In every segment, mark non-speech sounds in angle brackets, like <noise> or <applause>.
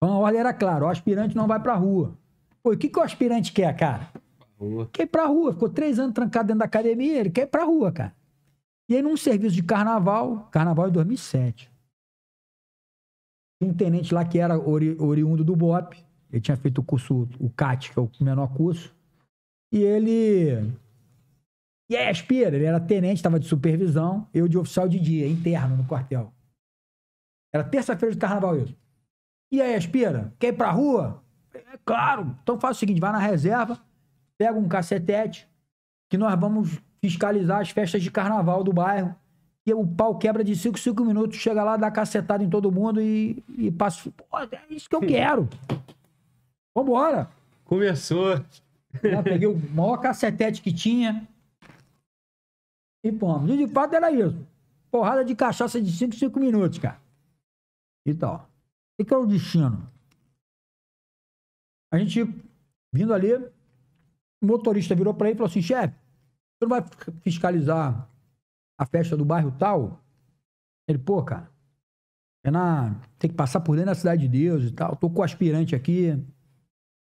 Então a ordem era clara: o aspirante não vai para a rua. Pô, o que, que o aspirante quer, cara? Rua. Quer ir pra rua. Ficou três anos trancado dentro da academia, ele quer ir pra rua, cara. E aí, num serviço de carnaval, carnaval de 2007. um tenente lá que era ori, oriundo do BOP, ele tinha feito o curso, o CAT, que é o menor curso. E ele. E aí, aspira, ele era tenente, estava de supervisão, eu de oficial de dia, interno no quartel. Era terça-feira de carnaval isso. E aí, Aspira, quer ir pra rua? É claro. Então faz o seguinte, vai na reserva, pega um cacetete, que nós vamos fiscalizar as festas de carnaval do bairro. E o pau quebra de 5, 5 minutos, chega lá, dá cacetada em todo mundo e, e passa. Pô, é isso que eu quero. <laughs> Vambora. Começou. peguei o maior cacetete que tinha. E pô, de fato era isso. Porrada de cachaça de 5, 5 minutos, cara. E então, tal. O que é o destino? A gente, vindo ali, o motorista virou para ele e falou assim: chefe, você não vai fiscalizar a festa do bairro tal? Ele, pô, cara, é na. Tem que passar por dentro da Cidade de Deus e tal. Tô com o aspirante aqui.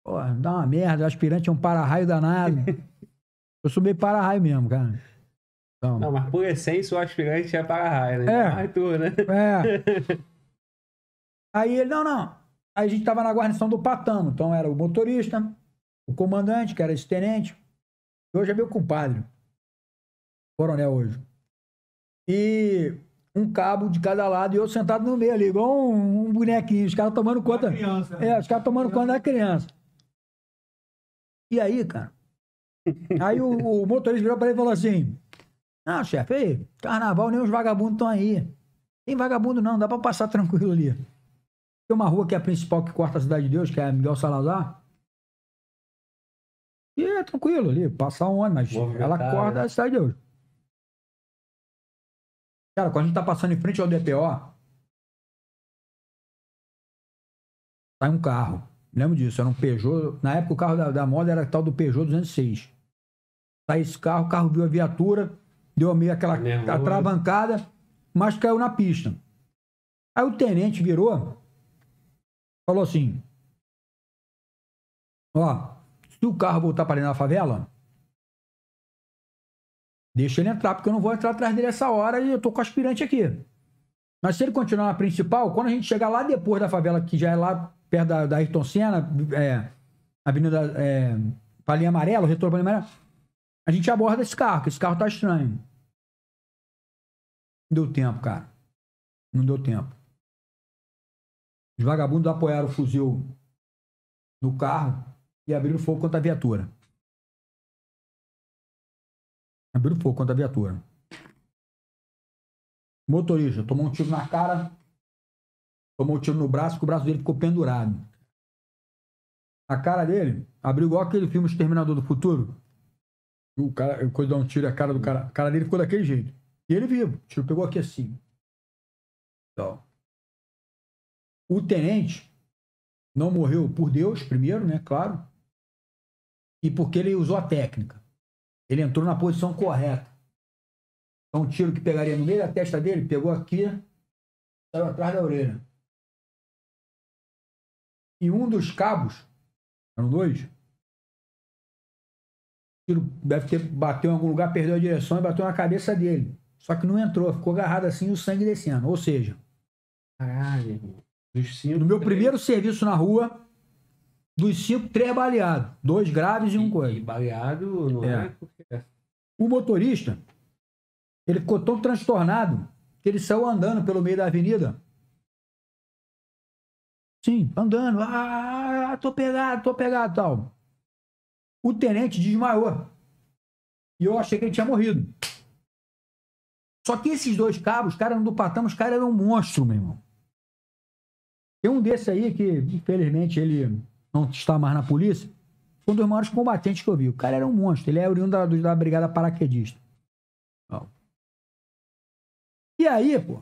Pô, dá uma merda, o aspirante é um para-raio danado. <laughs> eu sou meio para-raio mesmo, cara. Então, não, mas por essência o aspirante é para-raio, né? É. Arthur, né? É. <laughs> Aí ele, não, não. Aí a gente estava na guarnição do Patamo, então era o motorista, o comandante, que era esse tenente, E hoje é meu compadre, coronel hoje. E um cabo de cada lado e eu sentado no meio ali, igual um, um bonequinho. Os caras tomando conta. É criança, né? É, os caras tomando conta da criança. E aí, cara? aí o, o, motorista virou pra ele e falou assim: Não, chefe, carnaval, nem os vagabundos estão aí. Tem vagabundo não, dá pra passar tranquilo ali. Tem uma rua que é a principal que corta a Cidade de Deus, que é Miguel Salazar. E é tranquilo ali, passar um mas Ela corta a Cidade de Deus. Cara, quando a gente tá passando em frente ao DPO, sai um carro. Lembro disso, era um Peugeot. Na época o carro da, da moda era tal do Peugeot 206. Sai esse carro, o carro viu a viatura, deu meio aquela atravancada, mas caiu na pista. Aí o tenente virou falou assim: Ó, se o carro voltar para dentro da favela, deixa ele entrar, porque eu não vou entrar atrás dele essa hora e eu tô com o aspirante aqui. Mas se ele continuar na principal, quando a gente chegar lá depois da favela, que já é lá perto da, da Ayrton Senna, é, Avenida é, Palinha Amarela, retorno Palinha Amarela, a gente aborda esse carro, que esse carro tá estranho. Não deu tempo, cara. Não deu tempo. Os vagabundos apoiaram o fuzil no carro e abriram fogo contra a viatura. Abriram fogo contra a viatura. O motorista tomou um tiro na cara, tomou um tiro no braço, que o braço dele ficou pendurado. A cara dele abriu igual aquele filme Exterminador do Futuro. O cara, quando dá um tiro, a cara do cara, a cara dele ficou daquele jeito. E ele vivo. O tiro pegou aqui assim. Então. O tenente não morreu por Deus, primeiro, né? Claro. E porque ele usou a técnica. Ele entrou na posição correta. Então, um tiro que pegaria no meio da testa dele, pegou aqui, saiu atrás da orelha. E um dos cabos, eram dois, o tiro deve ter bateu em algum lugar, perdeu a direção e bateu na cabeça dele. Só que não entrou, ficou agarrado assim e o sangue descendo. Ou seja, caralho, dos cinco, no meu três. primeiro serviço na rua, dos cinco, três baleados. Dois graves e, e um coisa. E baleado não é. é. O motorista, ele ficou tão transtornado que ele saiu andando pelo meio da avenida. Sim, andando. Ah, ah, ah, tô pegado, tô pegado tal. O tenente desmaiou. E eu achei que ele tinha morrido. Só que esses dois cabos, os caras do Patama, os caras eram um monstro, meu irmão. Tem um desse aí que, infelizmente, ele não está mais na polícia. Foi um dos maiores combatentes que eu vi. O cara era um monstro. Ele é oriundo da, da brigada paraquedista. E aí, pô,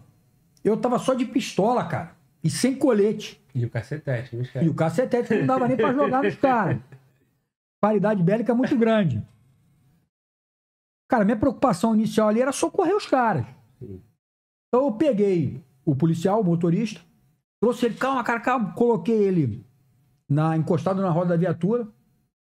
eu tava só de pistola, cara. E sem colete. E o cacetete, E o cacetete não dava nem pra jogar nos caras. Qualidade bélica é muito grande. Cara, minha preocupação inicial ali era socorrer os caras. Então eu peguei o policial, o motorista, Trouxe ele, calma, cara, calma. Coloquei ele na, encostado na roda da viatura.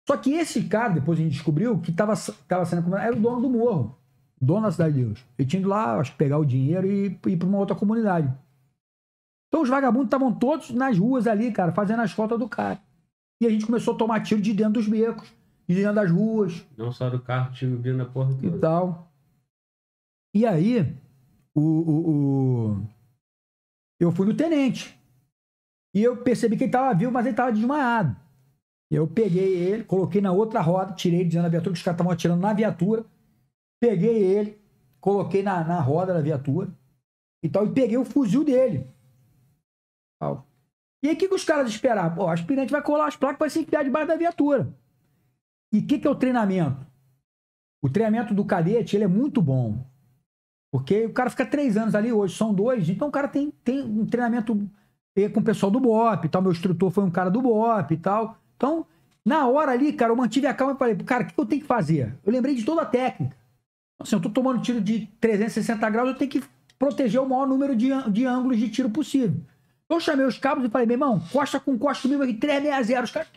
Só que esse cara, depois a gente descobriu que estava tava sendo era o dono do morro, dono da Cidade de Deus. Ele tinha ido lá, acho que pegar o dinheiro e ir para uma outra comunidade. Então os vagabundos estavam todos nas ruas ali, cara, fazendo as fotos do cara. E a gente começou a tomar tiro de dentro dos becos, de dentro das ruas. Não só do carro, tiro vindo na porta toda. E tal. E aí, o, o, o... eu fui no tenente. E eu percebi que ele estava vivo, mas ele estava desmaiado. Eu peguei ele, coloquei na outra roda, tirei ele a viatura, que os caras estavam atirando na viatura. Peguei ele, coloquei na, na roda da viatura e tal, e peguei o fuzil dele. E aí, o que, que os caras esperavam? Pô, o aspirante vai colar as placas para se enfiar debaixo da viatura. E o que, que é o treinamento? O treinamento do cadete ele é muito bom. Porque o cara fica três anos ali hoje, são dois, então o cara tem, tem um treinamento e com o pessoal do BOP e tal. Meu instrutor foi um cara do BOP e tal. Então, na hora ali, cara, eu mantive a calma e falei, cara, o que eu tenho que fazer? Eu lembrei de toda a técnica. Então, assim, eu tô tomando tiro de 360 graus, eu tenho que proteger o maior número de, de ângulos de tiro possível. Então, eu chamei os cabos e falei, meu irmão, costa com costa comigo aqui, 360. Os caras,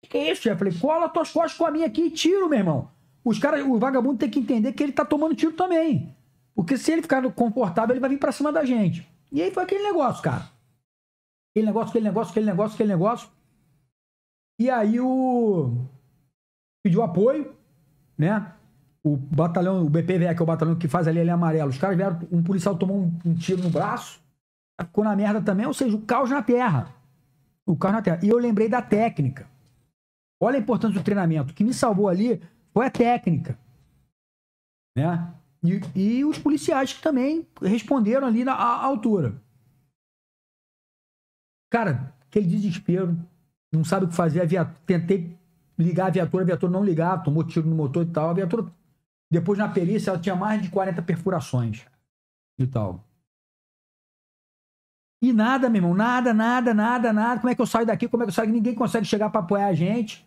que, que é isso, chefe? Falei, cola tuas costas com a minha aqui e tiro, meu irmão. Os caras, o vagabundo tem que entender que ele tá tomando tiro também. Porque se ele ficar confortável, ele vai vir pra cima da gente. E aí foi aquele negócio, cara aquele negócio, aquele negócio, aquele negócio, aquele negócio. E aí o. pediu apoio, né? O batalhão, o BPVE, que é o batalhão que faz ali, ali é amarelo. Os caras vieram, um policial tomou um, um tiro no braço, ficou na merda também, ou seja, o caos na terra. O caos na terra. E eu lembrei da técnica. Olha a importância do treinamento. O que me salvou ali foi a técnica. Né? E, e os policiais que também responderam ali na à altura. Cara, aquele desespero, não sabe o que fazer. A tentei ligar a viatura, a viatura não ligava, tomou tiro no motor e tal. A viatura, depois na perícia, ela tinha mais de 40 perfurações e tal. E nada, meu irmão, nada, nada, nada, nada. Como é que eu saio daqui? Como é que eu saio? Ninguém consegue chegar para apoiar a gente.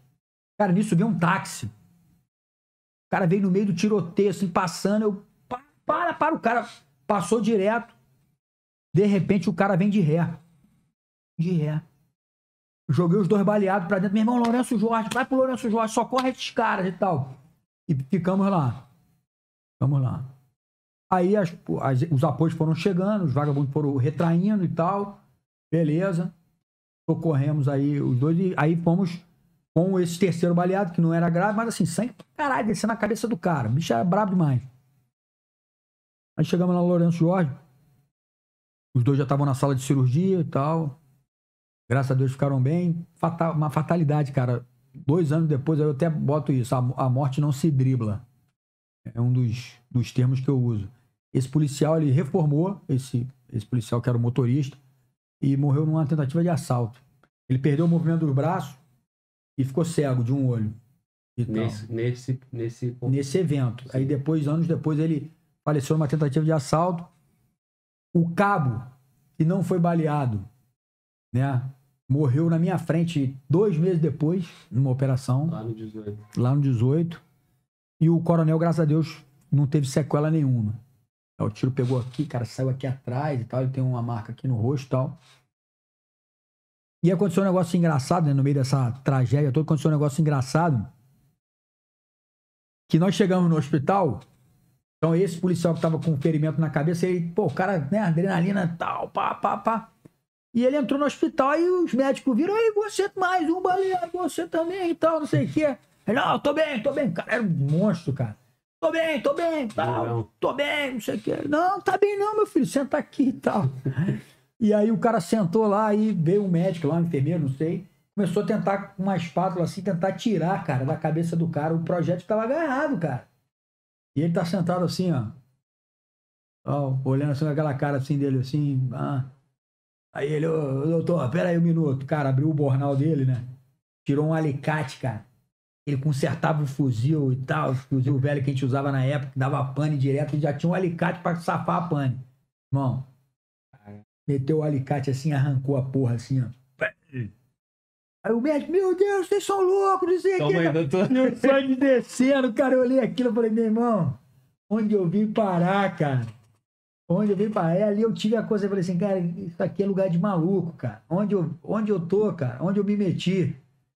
Cara, nisso veio um táxi. O cara veio no meio do tiroteio, assim, passando. Eu, para, para, para. O cara passou direto. De repente, o cara vem de ré de ré. Joguei os dois baleados pra dentro. Meu irmão, Lourenço Jorge, vai pro Lourenço Jorge, socorre esses caras e tal. E ficamos lá. Ficamos lá. Aí as, as, os apoios foram chegando, os vagabundos foram retraindo e tal. Beleza. Socorremos aí os dois e aí fomos com esse terceiro baleado, que não era grave, mas assim, sangue caralho, descendo na cabeça do cara. O bicho era brabo demais. Aí chegamos lá no Lourenço Jorge. Os dois já estavam na sala de cirurgia e tal. Graças a Deus ficaram bem. Fatal, uma fatalidade, cara. Dois anos depois, eu até boto isso: a, a morte não se dribla. É um dos, dos termos que eu uso. Esse policial, ele reformou, esse, esse policial que era o motorista, e morreu numa tentativa de assalto. Ele perdeu o movimento do braço e ficou cego de um olho. Nesse, nesse, nesse, nesse evento. Sim. Aí depois, anos depois, ele faleceu numa tentativa de assalto. O cabo, que não foi baleado, né? morreu na minha frente dois meses depois, numa operação. Lá no 18. Lá no 18. E o coronel, graças a Deus, não teve sequela nenhuma. O tiro pegou aqui, cara, saiu aqui atrás e tal. Ele tem uma marca aqui no rosto e tal. E aconteceu um negócio engraçado, né? No meio dessa tragédia toda, aconteceu um negócio engraçado. Que nós chegamos no hospital. Então, esse policial que tava com um ferimento na cabeça, ele, pô, o cara, né, adrenalina tal, pá, pá, pá. E ele entrou no hospital e os médicos viram, aí você mais um baleado, você também e tal, não sei o quê. Ele, não, tô bem, tô bem. Cara, era um monstro, cara. Tô bem, tô bem, é tal, tô bem, não sei o quê. Não, tá bem não, meu filho, senta aqui e tal. e aí o cara sentou lá e veio um médico lá, um enfermeiro, não sei. Começou a tentar com uma espátula assim, tentar tirar, cara, da cabeça do cara. O projeto tava agarrado, cara. E ele tá sentado assim, ó. ó olhando assim, aquela cara assim dele, assim. Ah. Aí ele, ô, doutor, pera aí um minuto. Cara, abriu o bornal dele, né? Tirou um alicate, cara. Ele consertava o fuzil e tal, o fuzil velho que a gente usava na época, dava pane direto, e já tinha um alicate para safar a pane. Irmão, meteu o alicate assim, arrancou a porra assim, ó. Aí o médico, meu Deus, vocês são loucos, não sei o que. Aí, doutor. Meu sangue descendo, cara, eu olhei aquilo e falei, meu irmão, onde eu vim parar, cara? Onde eu vim para é, ali eu tive a coisa, eu falei assim, cara, isso aqui é lugar de maluco, cara. Onde eu, onde eu tô, cara, onde eu me meti.